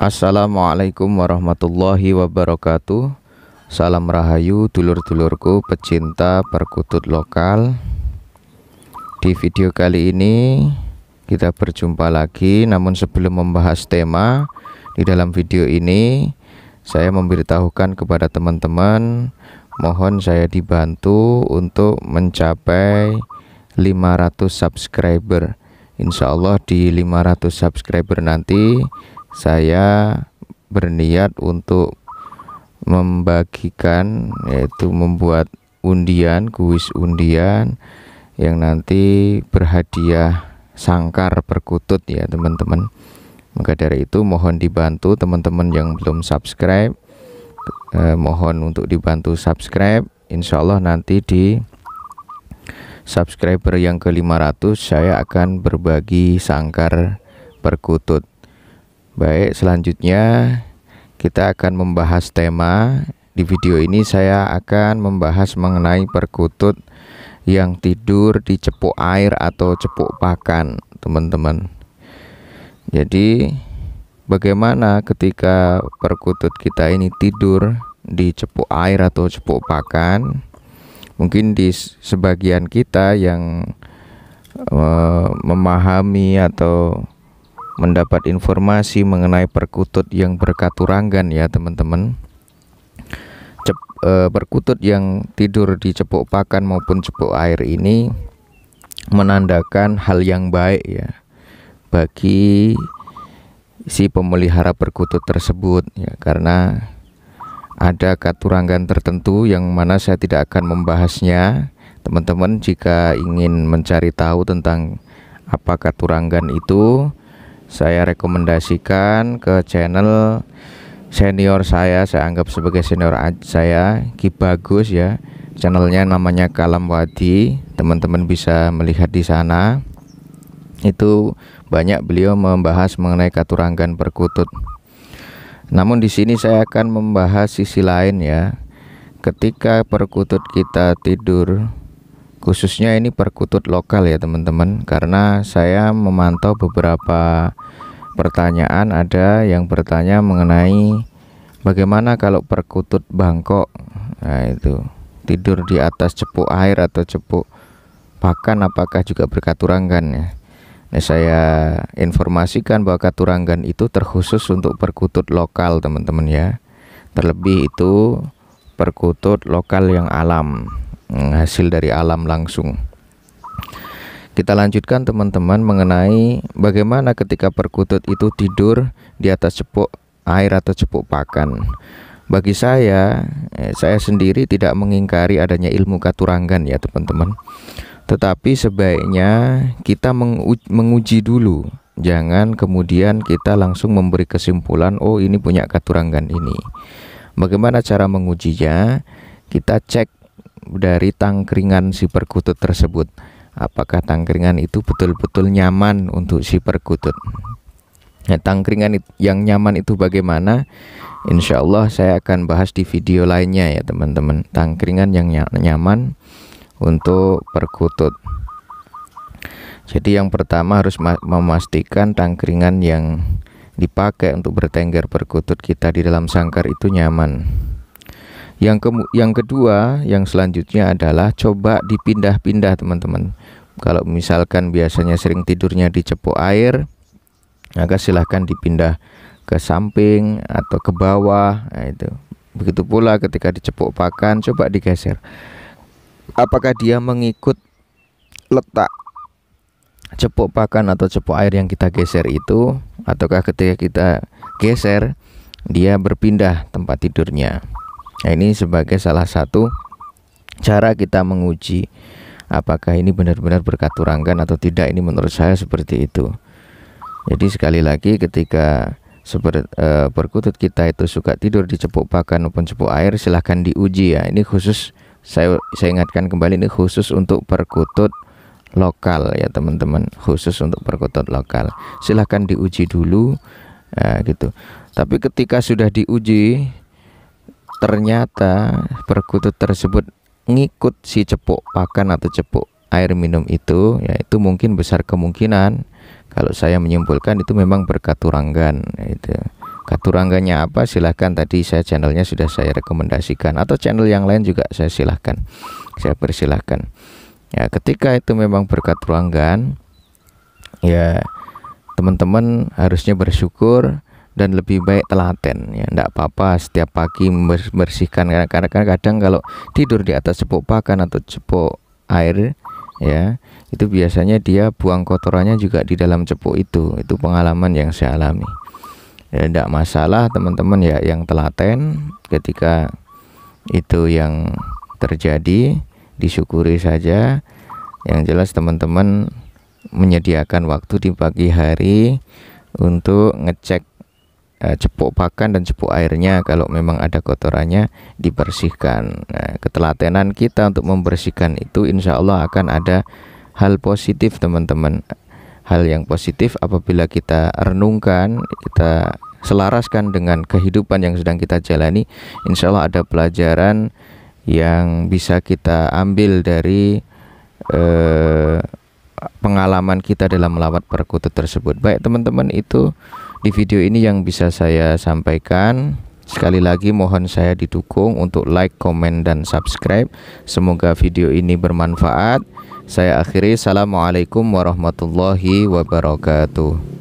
Assalamualaikum warahmatullahi wabarakatuh Salam Rahayu dulur-dulurku pecinta perkutut lokal Di video kali ini kita berjumpa lagi Namun sebelum membahas tema Di dalam video ini saya memberitahukan kepada teman-teman Mohon saya dibantu untuk mencapai 500 subscriber Insya Allah di 500 subscriber nanti saya berniat untuk membagikan yaitu membuat undian kuis undian yang nanti berhadiah sangkar perkutut ya teman-teman maka dari itu mohon dibantu teman-teman yang belum subscribe eh, mohon untuk dibantu subscribe Insya Allah nanti di subscriber yang ke 500 saya akan berbagi sangkar perkutut Baik, selanjutnya kita akan membahas tema. Di video ini saya akan membahas mengenai perkutut yang tidur di cepuk air atau cepuk pakan, teman-teman. Jadi, bagaimana ketika perkutut kita ini tidur di cepuk air atau cepuk pakan? Mungkin di sebagian kita yang eh, memahami atau mendapat informasi mengenai perkutut yang berkaturangan ya teman-teman e, perkutut yang tidur di cepuk pakan maupun cepuk air ini menandakan hal yang baik ya bagi si pemelihara perkutut tersebut ya karena ada katurangan tertentu yang mana saya tidak akan membahasnya teman-teman jika ingin mencari tahu tentang apa katurangan itu saya rekomendasikan ke channel senior saya saya anggap sebagai senior saya Ki Bagus ya channelnya namanya Kalam Wadi teman-teman bisa melihat di sana itu banyak beliau membahas mengenai katuranggan perkutut namun di sini saya akan membahas sisi lain ya ketika perkutut kita tidur khususnya ini perkutut lokal ya teman-teman karena saya memantau beberapa pertanyaan ada yang bertanya mengenai bagaimana kalau perkutut bangkok nah itu tidur di atas cepuk air atau cepuk pakan apakah juga berkaturanggan ya nah saya informasikan bahwa katuranggan itu terkhusus untuk perkutut lokal teman-teman ya terlebih itu perkutut lokal yang alam Mm, hasil dari alam langsung. Kita lanjutkan teman-teman mengenai bagaimana ketika perkutut itu tidur di atas cepuk air atau cepuk pakan. Bagi saya, eh, saya sendiri tidak mengingkari adanya ilmu katuranggan ya teman-teman. Tetapi sebaiknya kita menguji, menguji dulu Jangan kemudian kita langsung memberi kesimpulan Oh ini punya katuranggan ini Bagaimana cara mengujinya? Kita cek dari tangkringan si perkutut tersebut. Apakah tangkringan itu betul-betul nyaman untuk si perkutut? Nah, tangkringan yang nyaman itu bagaimana? Insya Allah saya akan bahas di video lainnya ya teman-teman. Tangkringan yang nyaman untuk perkutut. Jadi yang pertama harus memastikan tangkringan yang dipakai untuk bertengger perkutut kita di dalam sangkar itu nyaman. Yang ke yang kedua, yang selanjutnya adalah coba dipindah-pindah teman-teman. Kalau misalkan biasanya sering tidurnya di cepuk air, maka silahkan dipindah ke samping atau ke bawah. Nah, itu. Begitu pula ketika dicepuk pakan, coba digeser. Apakah dia mengikut letak cepuk pakan atau cepuk air yang kita geser itu, ataukah ketika kita geser dia berpindah tempat tidurnya? Nah, ini sebagai salah satu cara kita menguji apakah ini benar-benar berkat turangkan atau tidak. Ini menurut saya seperti itu. Jadi sekali lagi ketika berkutut e, perkutut kita itu suka tidur di cepuk pakan maupun cepuk air silahkan diuji ya. Ini khusus saya saya ingatkan kembali ini khusus untuk perkutut lokal ya teman-teman khusus untuk perkutut lokal silahkan diuji dulu eh, gitu tapi ketika sudah diuji ternyata perkutut tersebut ngikut si cepuk pakan atau cepuk air minum itu yaitu mungkin besar kemungkinan kalau saya menyimpulkan itu memang berkaturanggan itu katurangganya apa silahkan tadi saya channelnya sudah saya rekomendasikan atau channel yang lain juga saya silahkan saya persilahkan ya ketika itu memang berkaturanggan ya teman-teman harusnya bersyukur dan lebih baik telaten ya tidak apa-apa setiap pagi membersihkan karena kadang, kadang, kalau tidur di atas cepuk pakan atau cepuk air ya itu biasanya dia buang kotorannya juga di dalam cepuk itu itu pengalaman yang saya alami ya tidak masalah teman-teman ya yang telaten ketika itu yang terjadi disyukuri saja yang jelas teman-teman menyediakan waktu di pagi hari untuk ngecek cepuk eh, pakan dan cepuk airnya kalau memang ada kotorannya dibersihkan nah, ketelatenan kita untuk membersihkan itu insya Allah akan ada hal positif teman-teman hal yang positif apabila kita renungkan kita selaraskan dengan kehidupan yang sedang kita jalani insya Allah ada pelajaran yang bisa kita ambil dari eh, pengalaman kita dalam melawat perkutut tersebut baik teman-teman itu di video ini yang bisa saya sampaikan Sekali lagi mohon saya didukung untuk like, komen, dan subscribe Semoga video ini bermanfaat Saya akhiri Assalamualaikum warahmatullahi wabarakatuh